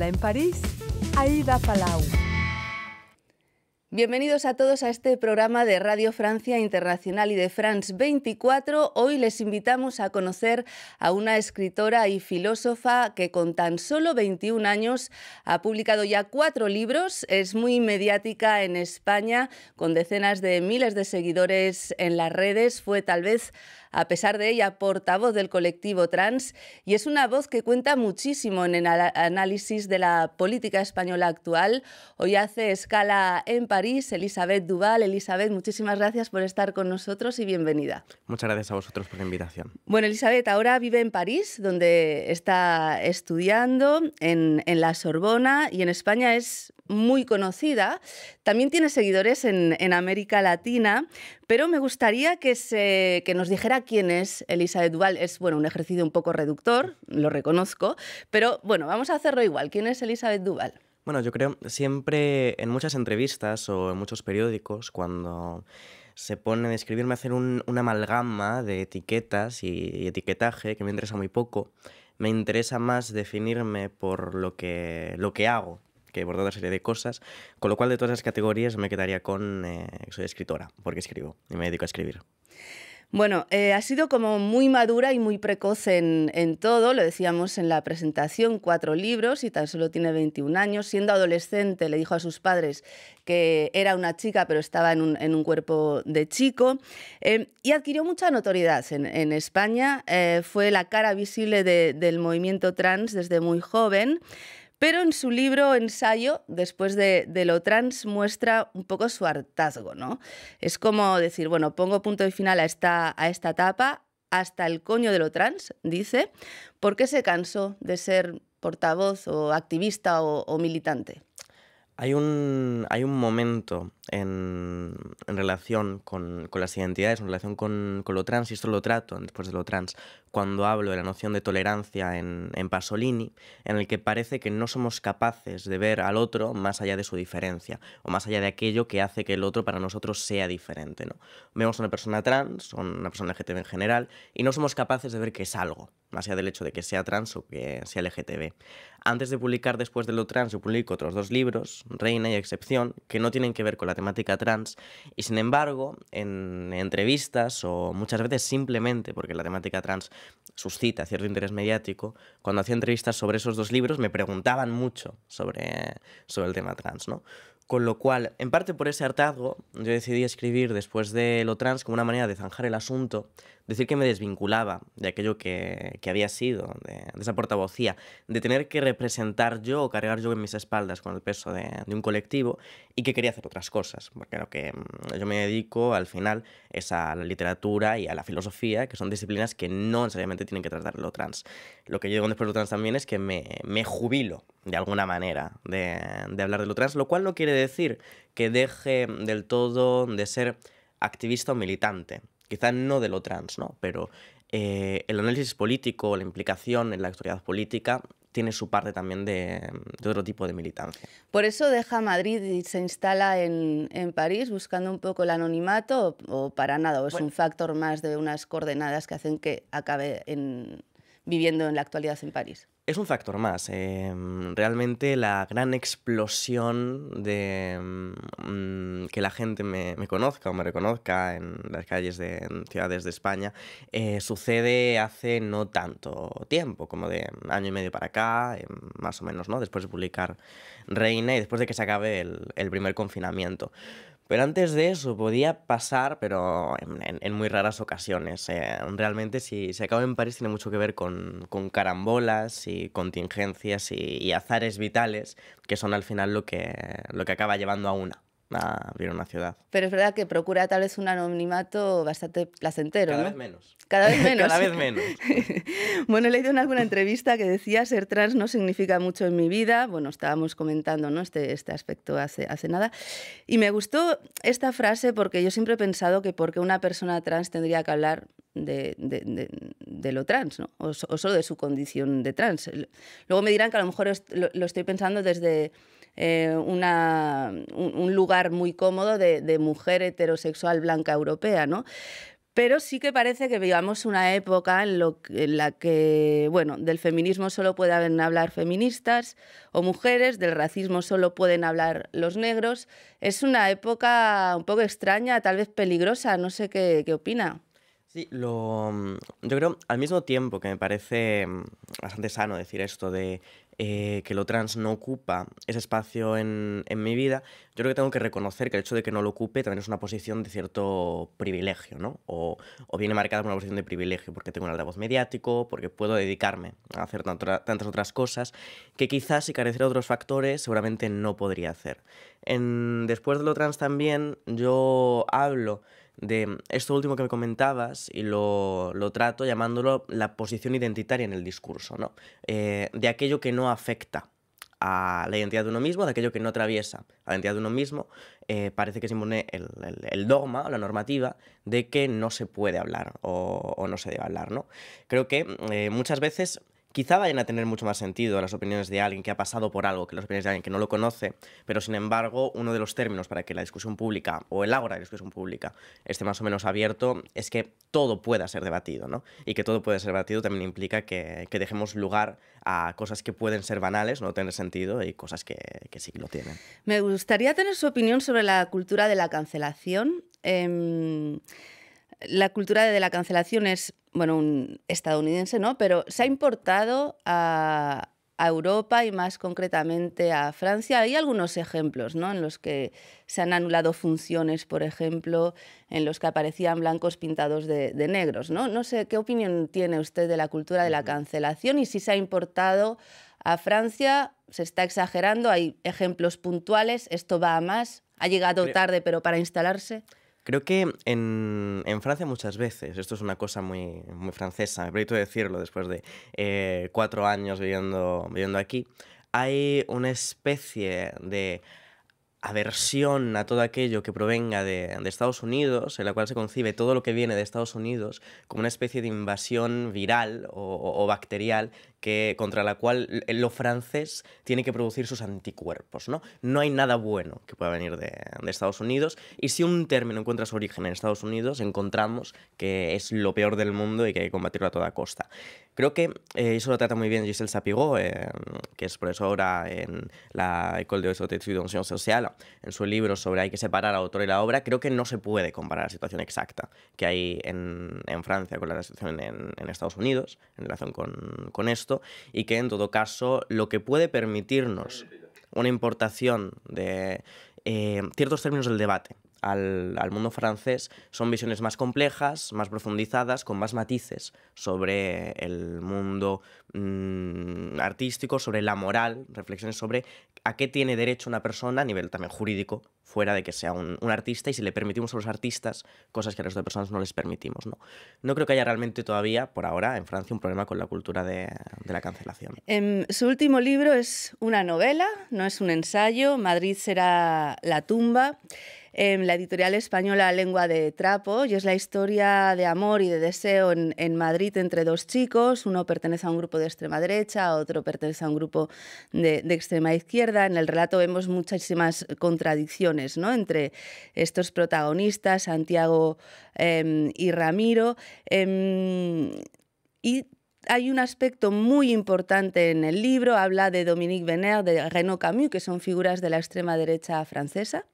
en París, Aida Palau. Bienvenidos a todos a este programa de Radio Francia Internacional y de France 24. Hoy les invitamos a conocer a una escritora y filósofa que con tan solo 21 años ha publicado ya cuatro libros, es muy mediática en España, con decenas de miles de seguidores en las redes, fue tal vez a pesar de ella portavoz del colectivo trans, y es una voz que cuenta muchísimo en el análisis de la política española actual. Hoy hace escala en París Elizabeth Duval. Elizabeth, muchísimas gracias por estar con nosotros y bienvenida. Muchas gracias a vosotros por la invitación. Bueno, Elizabeth, ahora vive en París, donde está estudiando en, la Sorbona y en España es muy conocida. También tiene seguidores en, América Latina, pero me gustaría que, se, que nos dijera quién es Elizabeth Duval es bueno, un ejercicio un poco reductor, lo reconozco, pero bueno, vamos a hacerlo igual. ¿Quién es Elizabeth Duval? Bueno, yo creo siempre en muchas entrevistas o en muchos periódicos cuando se pone a describirme hacer un, una amalgama de etiquetas y, etiquetaje que me interesa muy poco. Me interesa más definirme por lo que, lo que hago, que por una serie de cosas, con lo cual de todas las categorías me quedaría con que eh, soy escritora, porque escribo y me dedico a escribir. Bueno, eh, ha sido como muy madura y muy precoz en, todo, lo decíamos en la presentación, cuatro libros y tan solo tiene 21 años. Siendo adolescente le dijo a sus padres que era una chica pero estaba en un, cuerpo de chico eh, y adquirió mucha notoriedad en, España. Eh, fue la cara visible del movimiento trans desde muy joven. Pero en su libro ensayo, después de, de, lo trans, muestra un poco su hartazgo, ¿no? Es como decir, bueno, pongo punto y final a esta, a esta etapa, hasta el coño de lo trans, dice, ¿Por qué se cansó de ser portavoz o activista o, militante. Hay un, hay un momento en, en relación con, con, las identidades, en relación con, con, lo trans, y esto lo trato después de lo trans, cuando hablo de la noción de tolerancia en, Pasolini, en el que parece que no somos capaces de ver al otro más allá de su diferencia, o más allá de aquello que hace que el otro para nosotros sea diferente. ¿no? Vemos a una persona trans, o una persona LGTB en general, y no somos capaces de ver que es algo, más allá del hecho de que sea trans o que sea LGTB. Antes de publicar después de lo trans, yo publico otros dos libros, Reina y Excepción, que no tienen que ver con la temática trans, y sin embargo, en entrevistas o muchas veces simplemente porque la temática trans suscita cierto interés mediático, cuando hacía entrevistas sobre esos dos libros me preguntaban mucho sobre, el tema trans, ¿no? Con lo cual, en parte por ese hartazgo, yo decidí escribir después de lo trans como una manera de zanjar el asunto, decir que me desvinculaba de aquello que, que había sido, de, esa portavocía, de tener que representar yo o cargar yo en mis espaldas con el peso de, un colectivo y que quería hacer otras cosas, porque lo que mm, yo me dedico al final es a la literatura y a la filosofía, que son disciplinas que no necesariamente tienen que tratar lo trans. Lo que yo digo después de lo trans también es que me, me jubilo de alguna manera, de, hablar de lo trans, lo cual no quiere decir que deje del todo de ser activista o militante. Quizás no de lo trans, ¿no? Pero eh, el análisis político, la implicación en la actualidad política tiene su parte también de, otro tipo de militancia. Por eso deja Madrid y se instala en, París buscando un poco el anonimato o, para nada, o es un factor más de unas coordenadas que hacen que acabe en, viviendo en la actualidad en París. Es un factor más. Eh, realmente la gran explosión de mm, que la gente me, conozca o me reconozca en las calles de ciudades de España eh, sucede hace no tanto tiempo, como de año y medio para acá, eh, más o menos, ¿no? Después de publicar Reina y después de que se acabe el primer confinamiento. Pero antes de eso podía pasar, pero en, muy raras ocasiones. Eh, realmente si se acaba en París tiene mucho que ver con, carambolas y contingencias y, y, azares vitales, que son al final lo que, lo que acaba llevando a una a abrir una ciudad. Pero es verdad que procura tal vez un anonimato bastante placentero. Cada vez menos. Cada vez menos. Cada vez menos. bueno, he leído en alguna entrevista que decía ser trans no significa mucho en mi vida. Bueno, estábamos comentando ¿no? este, este aspecto hace, hace nada. Y me gustó esta frase porque yo siempre he pensado que porque una persona trans tendría que hablar de, lo trans, ¿no? O, solo de su condición de trans. Luego me dirán que a lo mejor lo, estoy pensando desde eh, una, un, lugar muy cómodo de, de mujer heterosexual blanca europea, ¿no? Pero sí que parece que vivamos una época en, lo, en, la que, bueno, del feminismo solo pueden hablar feministas o mujeres, del racismo solo pueden hablar los negros. Es una época un poco extraña, tal vez peligrosa, no sé qué, qué opina. Sí, lo, yo creo al mismo tiempo que me parece mm, bastante sano decir esto de eh, que lo trans no ocupa ese espacio en, mi vida, yo creo que tengo que reconocer que el hecho de que no lo ocupe también es una posición de cierto privilegio, ¿no? O, viene marcada por una posición de privilegio, porque tengo un altavoz mediático, porque puedo dedicarme a hacer tantas otras cosas que quizás si careciera de otros factores seguramente no podría hacer. después de lo trans también yo hablo de esto último que me comentabas y lo, trato llamándolo la posición identitaria en el discurso, ¿no? Eh, de aquello que no afecta a la identidad de uno mismo, de aquello que no atraviesa a la identidad de uno mismo, eh, parece que se impone el, dogma o la normativa de que no se puede hablar o, no se debe hablar, ¿no? Creo que eh, muchas veces quizá vayan a tener mucho más sentido las opiniones de alguien que ha pasado por algo que las opiniones de alguien que no lo conoce, pero sin embargo, uno de los términos para que la discusión pública o el ágora de la discusión pública esté más o menos abierto es que todo pueda ser debatido, ¿no? Y que todo pueda ser debatido también implica que, dejemos lugar a cosas que pueden ser banales, no tener sentido, y cosas que, sí lo tienen. Me gustaría tener su opinión sobre la cultura de la cancelación. Em, la cultura de la cancelación es bueno, un estadounidense, ¿no? Pero se ha importado a, Europa y más concretamente a Francia. Hay algunos ejemplos ¿no? en los que se han anulado funciones, por ejemplo, en los que aparecían blancos pintados de, de, negros. ¿no? no sé qué opinión tiene usted de la cultura de la cancelación y si se ha importado a Francia. Se está exagerando, hay ejemplos puntuales, esto va a más, ha llegado tarde pero para instalarse. Creo que en, en, Francia muchas veces, esto es una cosa muy, muy francesa, me permito decirlo después de eh, cuatro años viviendo, viviendo aquí, hay una especie de aversión a todo aquello que provenga de, de, Estados Unidos, en la cual se concibe todo lo que viene de Estados Unidos como una especie de invasión viral o, o bacterial que, contra la cual lo francés tiene que producir sus anticuerpos. No, no hay nada bueno que pueda venir de, Estados Unidos y si un término encuentra su origen en Estados Unidos, encontramos que es lo peor del mundo y que hay que combatirlo a toda costa. Creo que eh, eso lo trata muy bien Giselle Sapigó, eh, que es profesora en la École de Société Social, en su libro sobre hay que separar al autor y la obra. Creo que no se puede comparar la situación exacta que hay en, Francia con la situación en, Estados Unidos en relación con esto y que en todo caso lo que puede permitirnos una importación de eh, ciertos términos del debate al, mundo francés son visiones más complejas, más profundizadas, con más matices sobre el mundo mm, artístico, sobre la moral, reflexiones sobre a qué tiene derecho una persona a nivel también jurídico fuera de que sea un, artista y si le permitimos a los artistas cosas que a las otras personas no les permitimos. ¿no? no creo que haya realmente todavía, por ahora, en Francia un problema con la cultura de, la cancelación. Em, su último libro es una novela, no es un ensayo, Madrid será la tumba. En em, la editorial española Lengua de Trapo y es la historia de amor y de deseo en, Madrid entre dos chicos. Uno pertenece a un grupo de extrema derecha, otro pertenece a un grupo de, de extrema izquierda. En el relato vemos muchísimas contradicciones ¿no? entre estos protagonistas, Santiago em, y Ramiro. Em, y hay un aspecto muy importante en el libro, habla de Dominique Venner, de Renaud Camus, que son figuras de la extrema derecha francesa.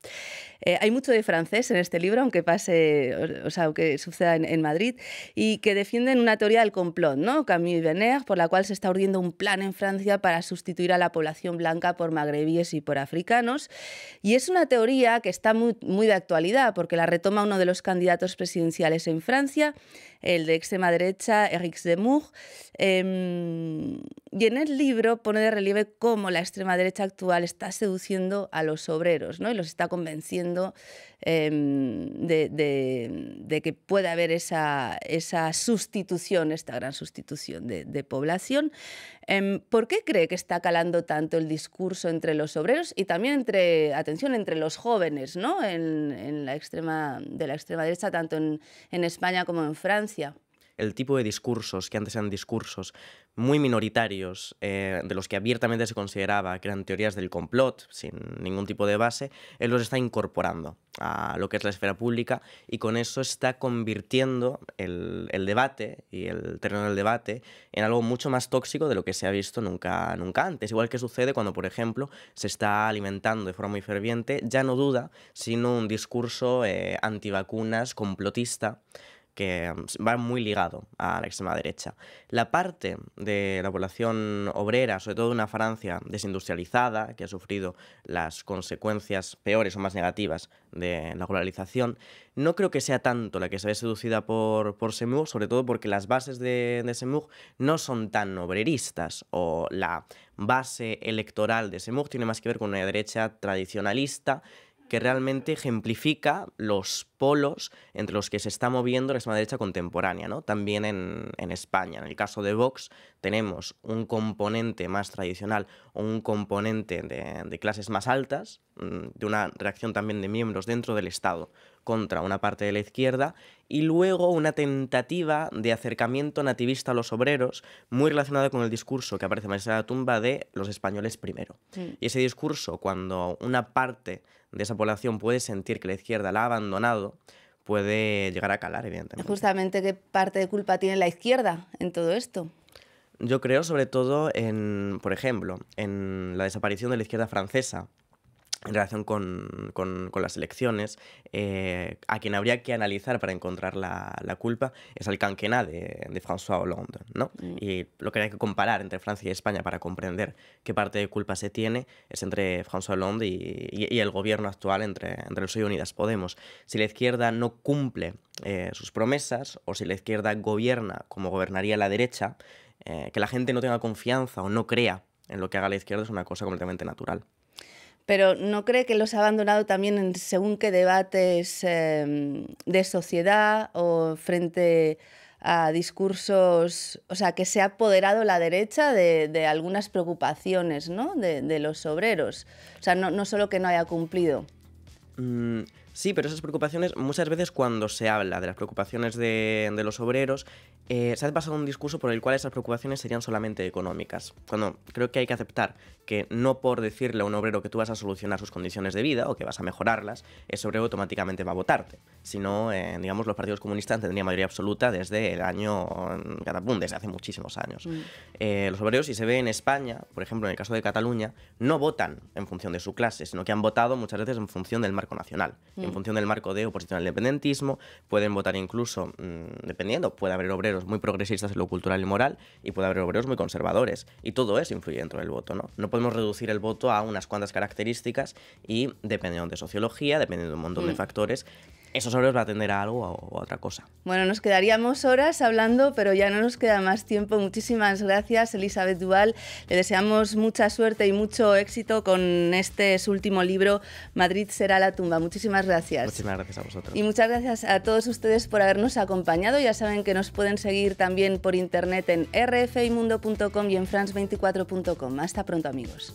Eh, hay mucho de francés en este libro, aunque pase, o, sea, suceda en, Madrid, y que defienden una teoría del complot, ¿no? Camus y por la cual se está urdiendo un plan en Francia para sustituir a la población blanca por magrebíes y por africanos. Y es una teoría que está muy, muy de actualidad, porque la retoma uno de los candidatos presidenciales en Francia, el de extrema derecha, Eric Zemmour. Em, y en el libro pone de relieve cómo la extrema derecha actual está seduciendo a los obreros, ¿no? Y los está convenciendo Em, de, que pueda haber esa, sustitución, esta gran sustitución de, población. Em, ¿Por qué cree que está calando tanto el discurso entre los obreros y también entre, atención, entre los jóvenes, ¿no? en, la extrema, de la extrema derecha, tanto en España como en Francia? el tipo de discursos que antes eran discursos muy minoritarios, eh, de los que abiertamente se consideraba que eran teorías del complot, sin ningún tipo de base, él los está incorporando a lo que es la esfera pública y con eso está convirtiendo el, debate y el terreno del debate en algo mucho más tóxico de lo que se ha visto nunca, nunca antes. Igual que sucede cuando, por ejemplo, se está alimentando de forma muy ferviente, ya no duda, sino un discurso eh, antivacunas, complotista, que mm, va muy ligado a la extrema derecha. La parte de la población obrera, sobre todo una Francia desindustrializada, que ha sufrido las consecuencias peores o más negativas de la globalización, no creo que sea tanto la que se ve seducida por, por Semur, sobre todo porque las bases de, de Semur no son tan obreristas o la base electoral de Semur tiene más que ver con una derecha tradicionalista que realmente ejemplifica los polos entre los que se está moviendo la extrema derecha contemporánea, ¿no? También en, España. En el caso de Vox tenemos un componente más tradicional o un componente de clases más altas, mm, de una reacción también de miembros dentro del Estado contra una parte de la izquierda y luego una tentativa de acercamiento nativista a los obreros muy relacionada con el discurso que aparece más en la tumba de los españoles primero. Y ese discurso, cuando una parte de esa población puede sentir que la izquierda la ha abandonado, puede llegar a calar, evidentemente. Justamente, ¿qué parte de culpa tiene la izquierda en todo esto? Yo creo sobre todo en, por ejemplo, en la desaparición de la izquierda francesa, en relación con, con, las elecciones, eh, a quien habría que analizar para encontrar la, la culpa es al canquená de, de, François Hollande, ¿no? Mm. Y lo que hay que comparar entre Francia y España para comprender qué parte de culpa se tiene es entre François Hollande y, y, el gobierno actual, entre, entre el Unidas Podemos. Si la izquierda no cumple eh, sus promesas o si la izquierda gobierna como gobernaría la derecha, eh, que la gente no tenga confianza o no crea en lo que haga la izquierda es una cosa completamente natural. Pero ¿no cree que los ha abandonado también en según qué debates em, de sociedad o frente a discursos, o sea, que se ha apoderado la derecha de, algunas preocupaciones de, los obreros? O sea, no, solo que no haya cumplido. Mm, Sí, pero esas preocupaciones, muchas veces cuando se habla de las preocupaciones de, los obreros, eh, se ha pasado un discurso por el cual esas preocupaciones serían solamente económicas. Cuando creo que hay que aceptar que no por decirle a un obrero que tú vas a solucionar sus condiciones de vida o que vas a mejorarlas, ese obrero automáticamente va a votarte. Si no, eh, digamos, los partidos comunistas tendrían mayoría absoluta desde el año mm, Catapum, desde hace muchísimos años. Mm. Eh, los obreros, si se ve en España, por ejemplo, en el caso de Cataluña, no votan en función de su clase, sino que han votado muchas veces en función del marco nacional. Mm en función del marco de oposición al independentismo, pueden votar incluso, mm, dependiendo, puede haber obreros muy progresistas en lo cultural y moral y puede haber obreros muy conservadores. Y todo eso influye dentro del voto, ¿no? No podemos reducir el voto a unas cuantas características y dependiendo de sociología, dependiendo de un montón de mm. factores, esos os va a atender a algo o a otra cosa. Bueno, nos quedaríamos horas hablando, pero ya no nos queda más tiempo. Muchísimas gracias, Elizabeth Duval. Le deseamos mucha suerte y mucho éxito con este último libro, Madrid será la tumba. Muchísimas gracias. Muchísimas gracias a vosotros. Y muchas gracias a todos ustedes por habernos acompañado. Ya saben que nos pueden seguir también por internet en rfimundo.com y en france24.com. Hasta pronto, amigos.